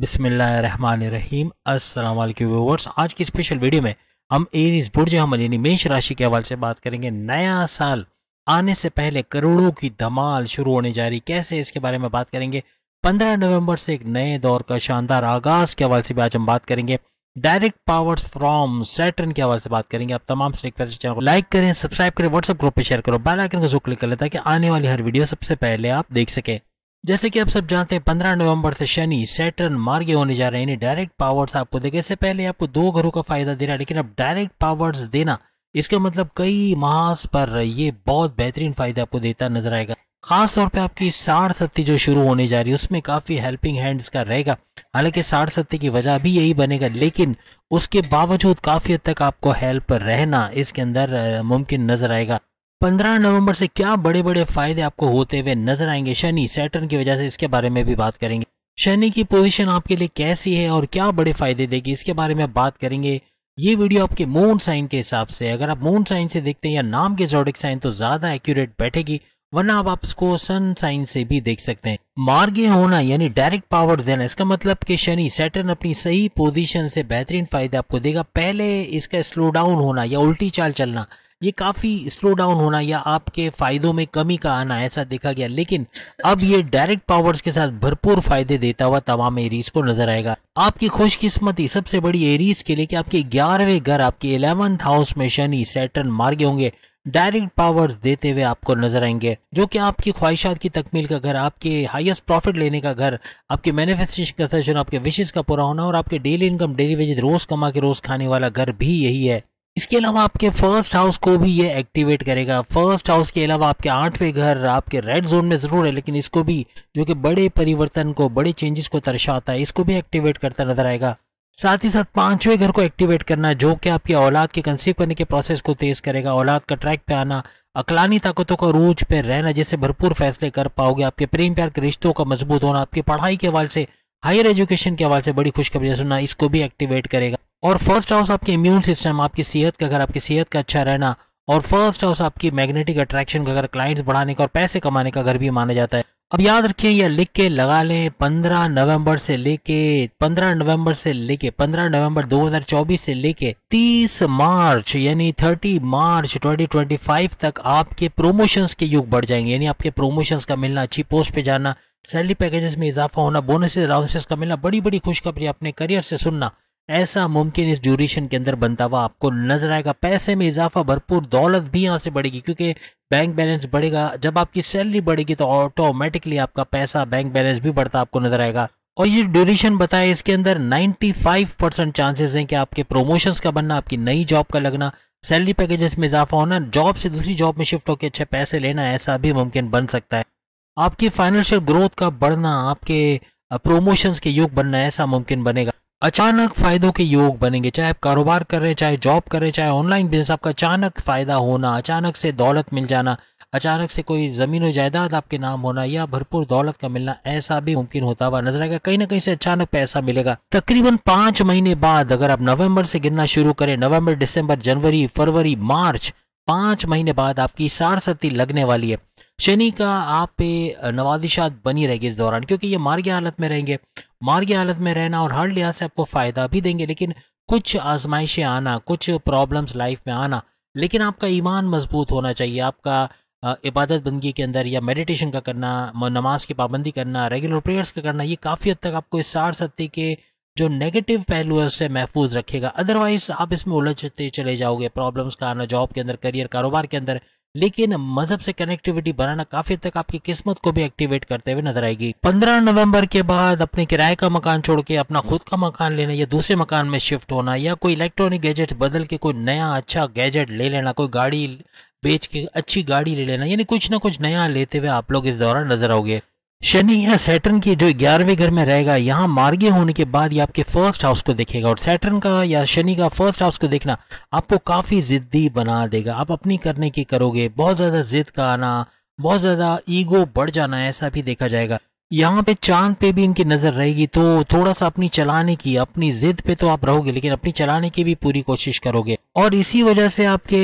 बिसमीम अल्लाम आज की स्पेशल वीडियो में हम एरीज बुर्ज हमल यानी मेष राशि के हवाले से बात करेंगे नया साल आने से पहले करोड़ों की धमाल शुरू होने जा रही कैसे इसके बारे में बात करेंगे 15 नवंबर से एक नए दौर का शानदार आगाज के हवाले से भी आज हम बात करेंगे डायरेक्ट पावर्स फ्रॉम सैटर्न के हवाले से बात करेंगे आप तमाम चैनल को लाइक करें सब्सक्राइब करें व्हाट्सअप ग्रुप पर शेयर करो बेल आइकन को जो क्लिक कर लेता है कि आने वाली हर वीडियो सबसे पहले आप देख सकें जैसे कि आप सब जानते हैं 15 नवंबर से शनि सैटर्न मार्ग होने जा रहे हैं डायरेक्ट पावर्स आपको देगा इससे पहले आपको दो घरों का फायदा दे रहा है लेकिन अब डायरेक्ट पावर्स देना इसका मतलब कई मास पर ये बहुत बेहतरीन फायदा आपको देता नजर आएगा खास तौर पे आपकी साढ़ सत्ती जो शुरू होने जा रही है उसमें काफ़ी हेल्पिंग हैंड्स का रहेगा हालांकि साढ़ सत्ती की वजह भी यही बनेगा लेकिन उसके बावजूद काफ़ी हद तक आपको हेल्प रहना इसके अंदर मुमकिन नजर आएगा पंद्रह नवंबर से क्या बड़े बड़े फायदे आपको होते हुए नजर आएंगे शनि सैटर्न की वजह से इसके बारे में भी बात करेंगे शनि की पोजीशन आपके लिए कैसी है और क्या बड़े फायदे देगी इसके बारे में बात करेंगे ये वीडियो आपके मून साइन के हिसाब से अगर आप मून साइन से देखते हैं या नाम के जोडिक साइन तो ज्यादा एक्यूरेट बैठेगी वरना आप इसको सन साइन से भी देख सकते हैं मार्गे होना यानी डायरेक्ट पावर देना इसका मतलब कि शनि सैटर्न अपनी सही पोजीशन से बेहतरीन फायदा आपको देगा पहले इसका स्लो डाउन होना या उल्टी चाल चलना ये काफ़ी स्लो डाउन होना या आपके फ़ायदों में कमी का आना ऐसा देखा गया लेकिन अब ये डायरेक्ट पावर्स के साथ भरपूर फ़ायदे देता हुआ तमाम एरीज को नजर आएगा आपकी खुशकिस्मती सबसे बड़ी एरीज के लिए कि आपके ग्यारहवें घर आपके इलेवंथ हाउस में शनि सैटर्न मार्गे होंगे डायरेक्ट पावर्स देते हुए आपको नजर आएंगे जो कि आपकी ख्वाहिशात की तकमील का घर आपके हाईएस्ट प्रॉफिट लेने का घर आपके मैनिफेस्टेशन का सेशन आपके विशेष का पूरा होना और आपके डेली इनकम डेली वेजेज रोज कमा के रोज खाने वाला घर भी यही है इसके अलावा आपके फर्स्ट हाउस को भी ये एक्टिवेट करेगा फर्स्ट हाउस के अलावा आपके आठवें घर आपके रेड जोन में ज़रूर है लेकिन इसको भी जो कि बड़े परिवर्तन को बड़े चेंजेस को दर्शाता है इसको भी एक्टिवेट करता नजर आएगा साथ ही साथ पांचवें घर को एक्टिवेट करना जो कि आपकी औलाद के कंसीव करने के प्रोसेस को तेज़ करेगा औलाद का ट्रैक पे आना अकलानी ताकतों का रूज पे रहना जैसे भरपूर फैसले कर पाओगे आपके प्रेम प्यार के रिश्तों का मजबूत होना आपकी पढ़ाई के हवाले से हायर एजुकेशन के हवाले से बड़ी खुशखबरी सुनना इसको भी एक्टिवेट करेगा और फर्स्ट हाउस आपके इम्यून सिस्टम आपकी सेहत का अगर आपकी सेहत का अच्छा रहना और फर्स्ट हाउस आपकी मैग्नेटिक अट्रैक्शन का अगर क्लाइंट्स बढ़ाने का और पैसे कमाने का घर भी माना जाता है अब याद रखिए यह लिख के लगा लें 15 नवंबर से लेके 15 नवंबर से लेके 15 नवंबर 2024 से लेके 30 मार्च यानी 30 मार्च 2025 तक आपके प्रोमोशंस के युग बढ़ जाएंगे यानी आपके प्रोमोशंस का मिलना अच्छी पोस्ट पे जाना सैलरी पैकेजेस में इजाफा होना बोनसेस अलाउंसेस का मिलना बड़ी बड़ी खुशखबरी अपने करियर से सुनना ऐसा मुमकिन इस ड्यूरेशन के अंदर बनता हुआ आपको नजर आएगा पैसे में इजाफा भरपूर दौलत भी यहाँ से बढ़ेगी क्योंकि बैंक बैलेंस बढ़ेगा जब आपकी सैलरी बढ़ेगी तो ऑटोमेटिकली आपका पैसा बैंक बैलेंस भी बढ़ता आपको नजर आएगा और ये ड्यूरेशन बताया इसके अंदर 95 परसेंट चांसेस हैं कि आपके प्रोमोशंस का बनना आपकी नई जॉब का लगना सैलरी पैकेजेस में इजाफा होना जॉब से दूसरी जॉब में शिफ्ट होकर अच्छे पैसे लेना ऐसा भी मुमकिन बन सकता है आपकी फाइनेंशियल ग्रोथ का बढ़ना आपके प्रोमोशंस के योग बनना ऐसा मुमकिन बनेगा अचानक फायदों के योग बनेंगे चाहे आप कारोबार कर रहे हैं चाहे जॉब कर रहे चाहे ऑनलाइन बिजनेस आपका अचानक फ़ायदा होना अचानक से दौलत मिल जाना अचानक से कोई ज़मीन और जायदाद आपके नाम होना या भरपूर दौलत का मिलना ऐसा भी मुमकिन होता हुआ नजर आएगा कहीं ना कहीं से अचानक पैसा मिलेगा तकरीबन पांच महीने बाद अगर आप नवंबर से गिरना शुरू करें नवंबर दिसंबर जनवरी फरवरी मार्च पाँच महीने बाद आपकी सारसती लगने वाली है शनि का आप पे नवाजिशात बनी रहेगी इस दौरान क्योंकि ये मार्गी हालत में रहेंगे मार्गी हालत में रहना और हर लिहाज से आपको फ़ायदा भी देंगे लेकिन कुछ आजमाइशें आना कुछ प्रॉब्लम्स लाइफ में आना लेकिन आपका ईमान मजबूत होना चाहिए आपका इबादत बंदगी के अंदर या मेडिटेशन का करना नमाज की पाबंदी करना रेगुलर प्रेयर्स का करना ये काफ़ी हद तक आपको इस सार सत्य के जो नेगेटिव पहलू है उससे महफूज रखेगा अदरवाइज आप इसमें उलझते चले जाओगे प्रॉब्लम्स का आना जॉब के अंदर करियर कारोबार के अंदर लेकिन मजहब से कनेक्टिविटी बनाना काफी तक आपकी किस्मत को भी एक्टिवेट करते हुए नजर आएगी 15 नवंबर के बाद अपने किराए का मकान छोड़ के अपना खुद का मकान लेना या दूसरे मकान में शिफ्ट होना या कोई इलेक्ट्रॉनिक गैजेट बदल के कोई नया अच्छा गैजेट ले लेना कोई गाड़ी बेच के अच्छी गाड़ी ले लेना यानी कुछ ना कुछ नया लेते हुए आप लोग इस दौरान नजर आओगे शनि या सैटर्न की जो ग्यारहवें घर में रहेगा यहाँ मार्गे होने के बाद ये आपके फर्स्ट हाउस को देखेगा और सैटर्न का या शनि का फर्स्ट हाउस को देखना आपको काफ़ी ज़िद्दी बना देगा आप अपनी करने की करोगे बहुत ज़्यादा ज़िद का आना बहुत ज़्यादा ईगो बढ़ जाना ऐसा भी देखा जाएगा यहाँ पे चांद पे भी इनकी नज़र रहेगी तो थोड़ा सा अपनी चलाने की अपनी ज़िद पे तो आप रहोगे लेकिन अपनी चलाने की भी पूरी कोशिश करोगे और इसी वजह से आपके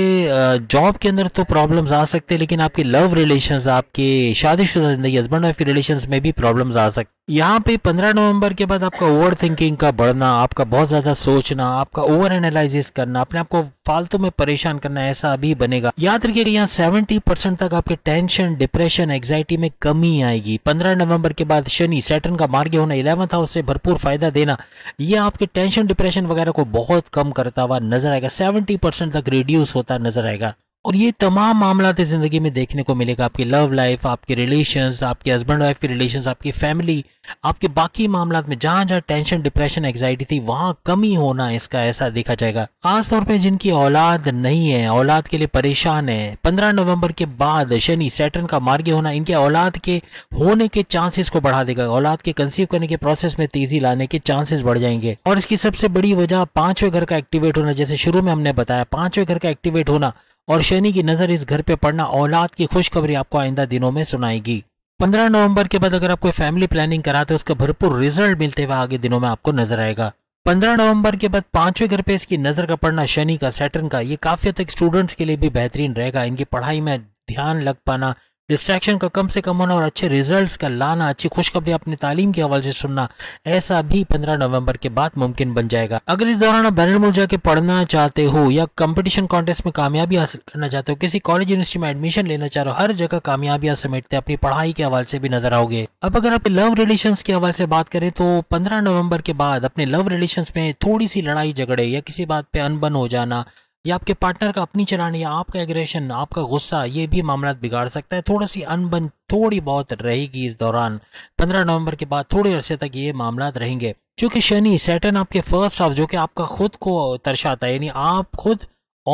जॉब के अंदर तो प्रॉब्लम्स आ सकते हैं लेकिन आपके लव रिलेशंस आपके शादीशुदा ज़िंदगी हस्बैंड वाइफ के रिलेशंस में भी प्रॉब्लम्स आ सकते यहाँ पे 15 नवंबर के बाद आपका ओवर थिंकिंग का बढ़ना आपका बहुत ज़्यादा सोचना आपका ओवर एनालिसिस करना अपने आपको फालतू में परेशान करना ऐसा अभी बनेगा याद रखिएगा यहाँ सेवेंटी परसेंट तक आपके टेंशन डिप्रेशन एग्जाइटी में कमी आएगी 15 नवंबर के बाद शनि सैटन का मार्ग होना इलेवंथ हाउस से भरपूर फायदा देना यह आपके टेंशन डिप्रेशन वगैरह को बहुत कम करता हुआ नजर आएगा सेवन 70 परसेंट तक रिड्यूस होता नजर आएगा और ये तमाम मामला ज़िंदगी में देखने को मिलेगा आपकी लव लाइफ आपके रिलेशंस आपके हस्बैंड वाइफ के रिलेशंस आपकी फैमिली आपके बाकी मामला में जहाँ जहाँ टेंशन डिप्रेशन एग्जाइटी थी वहाँ कमी होना इसका ऐसा देखा जाएगा खासतौर पर जिनकी औलाद नहीं है औलाद के लिए परेशान है पंद्रह नवम्बर के बाद शनि सेटन का मार्ग होना इनके औलाद के होने के चांसेस को बढ़ा देगा औलाद के कंसीव करने के प्रोसेस में तेजी लाने के चांसेस बढ़ जाएंगे और इसकी सबसे बड़ी वजह पांचवें घर का एक्टिवेट होना जैसे शुरू में हमने बताया पांचवें घर का एक्टिवेट होना और शनि की नज़र इस घर पे पड़ना औलाद की खुशखबरी आपको आइंदा दिनों में सुनाएगी पंद्रह नवंबर के बाद अगर आप कोई फैमिली प्लानिंग कराते हैं उसका भरपूर रिजल्ट मिलते हुए आगे दिनों में आपको नजर आएगा पंद्रह नवंबर के बाद पांचवें घर पे इसकी नजर का पड़ना शनि का सैटर्न का ये काफी हद तक स्टूडेंट्स के लिए भी बेहतरीन रहेगा इनकी पढ़ाई में ध्यान लग पाना डिस्ट्रैक्शन का कम से कम होना और अच्छे रिजल्ट्स का लाना अच्छी खुशखबरी अपनी तालीम के हवाले से सुनना ऐसा भी 15 नवंबर के बाद मुमकिन बन जाएगा अगर इस दौरान आप बैनर मुल जाके पढ़ना चाहते हो या कंपटीशन कॉन्टेस्ट में कामयाबी हासिल करना चाहते हो किसी कॉलेज यूनिवर्सिटी में एडमिशन लेना चाह रहे हो हर जगह कामयाबियां समेटते अपनी पढ़ाई के हवाले से भी नजर आओगे अब अगर आप लव रिलेशन के हवाले से बात करें तो पंद्रह नवम्बर के बाद अपने लव रिलेशन में थोड़ी सी लड़ाई झगड़े या किसी बात पर अनबन हो जाना या आपके पार्टनर का अपनी चलान या आपका एग्रेशन आपका गुस्सा ये भी मामला बिगाड़ सकता है थोड़ा सी अनबन थोड़ी बहुत रहेगी इस दौरान 15 नवंबर के बाद थोड़े अरसे तक ये मामला रहेंगे क्योंकि शनि सेटन आपके फर्स्ट हाउस जो कि आपका खुद को दर्शाता है यानी आप खुद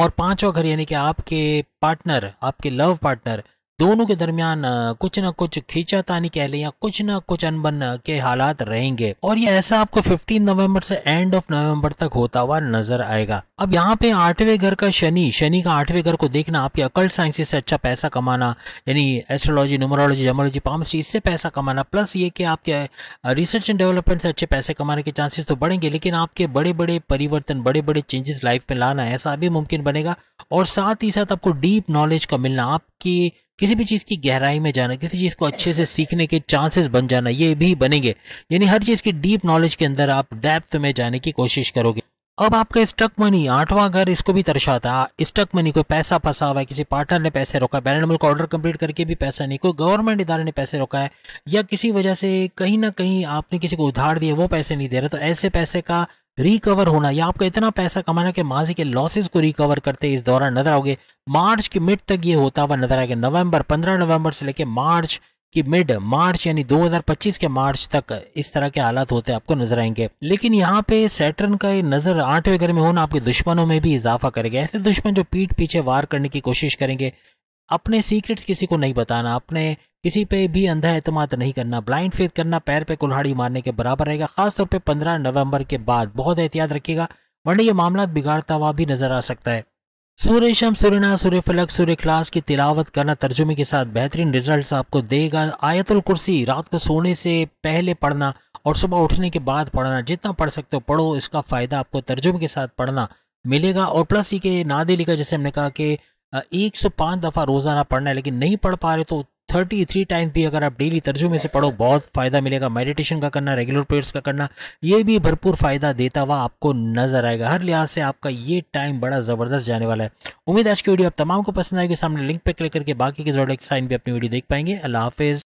और पांचवा घर यानी कि आपके पार्टनर आपके लव पार्टनर दोनों के दरमियान कुछ ना कुछ खींचातानी कह लें या कुछ ना कुछ अनबन के हालात रहेंगे और ये ऐसा आपको 15 नवंबर से एंड ऑफ नवंबर तक होता हुआ नजर आएगा अब यहाँ पे आठवें घर का शनि शनि का आठवें घर को देखना आपके अकल्ट साइंस से अच्छा पैसा कमाना यानी एस्ट्रोलॉजी न्यूमरोलॉजी जमोलॉजी पामस्ट्री इससे पैसा कमाना प्लस ये कि आपके रिसर्च एंड डेवलपमेंट से अच्छे पैसे कमाने के चांसेस तो बढ़ेंगे लेकिन आपके बड़े बड़े परिवर्तन बड़े बड़े चेंजेस लाइफ में लाना ऐसा भी मुमकिन बनेगा और साथ ही साथ आपको डीप नॉलेज का मिलना आपकी किसी भी चीज़ की गहराई में जाना किसी चीज़ को अच्छे से सीखने के चांसेस बन जाना ये भी बनेंगे यानी हर चीज़ की डीप नॉलेज के अंदर आप डेप्थ में जाने की कोशिश करोगे अब आपका स्टक मनी आठवां घर इसको भी दर्शाता है स्टक मनी को पैसा फंसा हुआ है किसी पार्टनर ने पैसे रोका है का ऑर्डर कंप्लीट करके भी पैसा नहीं कोई गवर्नमेंट इदारे ने पैसे रोका है या किसी वजह से कहीं ना कहीं आपने किसी को उधार दिया वो पैसे नहीं दे रहा तो ऐसे पैसे का रिकवर होना या आपका इतना पैसा कमाना कि माजी के लॉसेस को रिकवर करते इस दौरान नजर आओगे मार्च की मिड तक ये होता हुआ नजर आएगा नवंबर 15 नवंबर से लेके मार्च की मिड मार्च यानी 2025 के मार्च तक इस तरह के हालात होते आपको नजर आएंगे लेकिन यहाँ पे सैटर्न का नजर आठवें घर में होना आपके दुश्मनों में भी इजाफा करेगा ऐसे दुश्मन जो पीठ पीछे वार करने की कोशिश करेंगे अपने सीक्रेट्स किसी को नहीं बताना अपने किसी पे भी अंधा एतम नहीं करना ब्लाइंड फेथ करना पैर पे कुल्हाड़ी मारने के बराबर रहेगा खासतौर पे 15 नवंबर के बाद बहुत एहतियात रखिएगा वरना ये मामला बिगाड़ता हुआ भी नजर आ सकता है सूर्य शम सूर्यना सूर्य फलक सूर्य क्लास की तिलावत करना तर्जुमे के साथ बेहतरीन रिजल्ट आपको देगा आयतुल कुर्सी रात को सोने से पहले पढ़ना और सुबह उठने के बाद पढ़ना जितना पढ़ सकते हो पढ़ो इसका फ़ायदा आपको तर्जुमे के साथ पढ़ना मिलेगा और प्लस ये के नादेली का जैसे हमने कहा कि एक सौ पाँच दफ़ा रोज़ाना पढ़ना है लेकिन नहीं पढ़ पा रहे तो थर्टी थ्री टाइम्स भी अगर आप डेली तर्जुमे से पढ़ो बहुत फ़ायदा मिलेगा मेडिटेशन का करना रेगुलर प्रेयर्स का करना ये भी भरपूर फ़ायदा देता हुआ आपको नज़र आएगा हर लिहाज से आपका ये टाइम बड़ा ज़बरदस्त जाने वाला है उम्मीद आज की वीडियो आप तमाम को पसंद आएगी सामने लिंक पर क्लिक करके बाकी के जोड़े साइन भी अपनी वीडियो देख पाएंगे अल्लाह हाफिज़